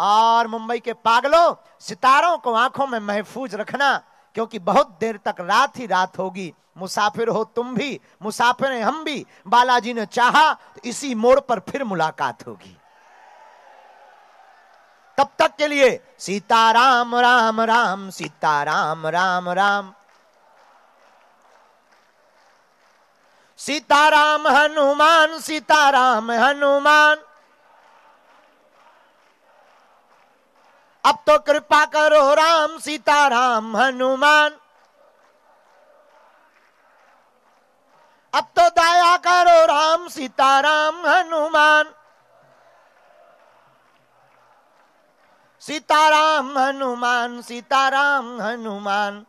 और मुंबई के पागलों सितारों को आंखों में महफूज रखना क्योंकि बहुत देर तक रात ही रात होगी मुसाफिर हो तुम भी मुसाफिर हैं हम भी बालाजी ने चाहा तो इसी मोड़ पर फिर मुलाकात होगी तब तक के लिए सीताराम राम राम सीताराम राम राम सीताराम हनुमान सीताराम हनुमान अब तो कृपा करो राम सीता राम हनुमान अब तो दया करो राम सीता राम हनुमान सीताराम हनुमान सीताराम हनुमान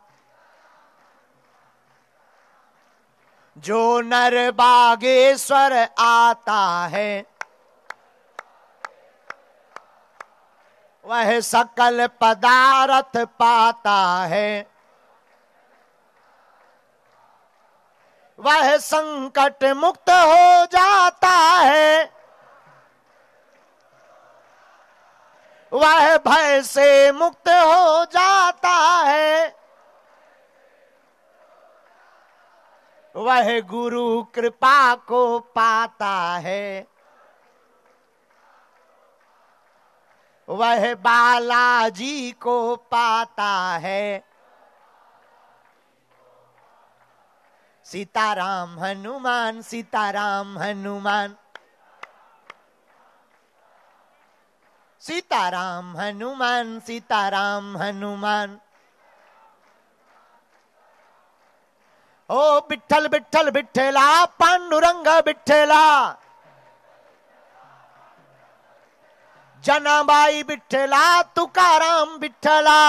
जो नर बागेश्वर आता है वह सकल पदार्थ पाता है वह संकट मुक्त हो जाता है वह भय से मुक्त हो जाता है वह गुरु कृपा को पाता है वह बालाजी को पाता है सीताराम हनुमान सीताराम हनुमान सीताराम हनुमान सीताराम हनुमान ओ बिठल बिठल बिठेला पांडुरंग बिठेला जनाबाई बिठला तुकाराम बिठला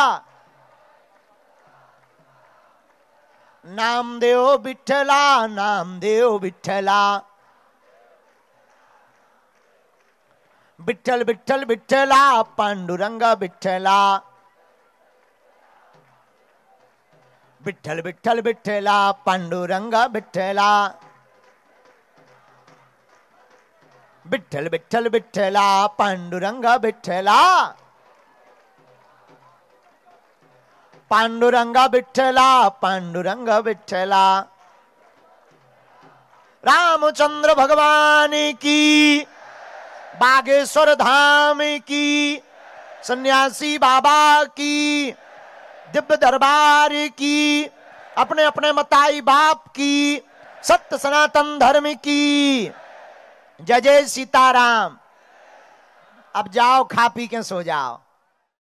नाम देव बिठला नाम देव बिठला बिठल बिठल बिठला पांडुरंग बिठला बिठल बिठल बिठला पांडुरंग बिठला बिठल बिठल बिठला पांडुरंगा बिठला पांडुरंगा बिठला पांडुरंगा बिठला रामचंद्र भगवान की बागेश्वर धाम की सन्यासी बाबा की दिव्य दरबार की अपने अपने मताई बाप की सत्य सनातन धर्म की जय जय सीताराम अब जाओ खा पी के सो जाओ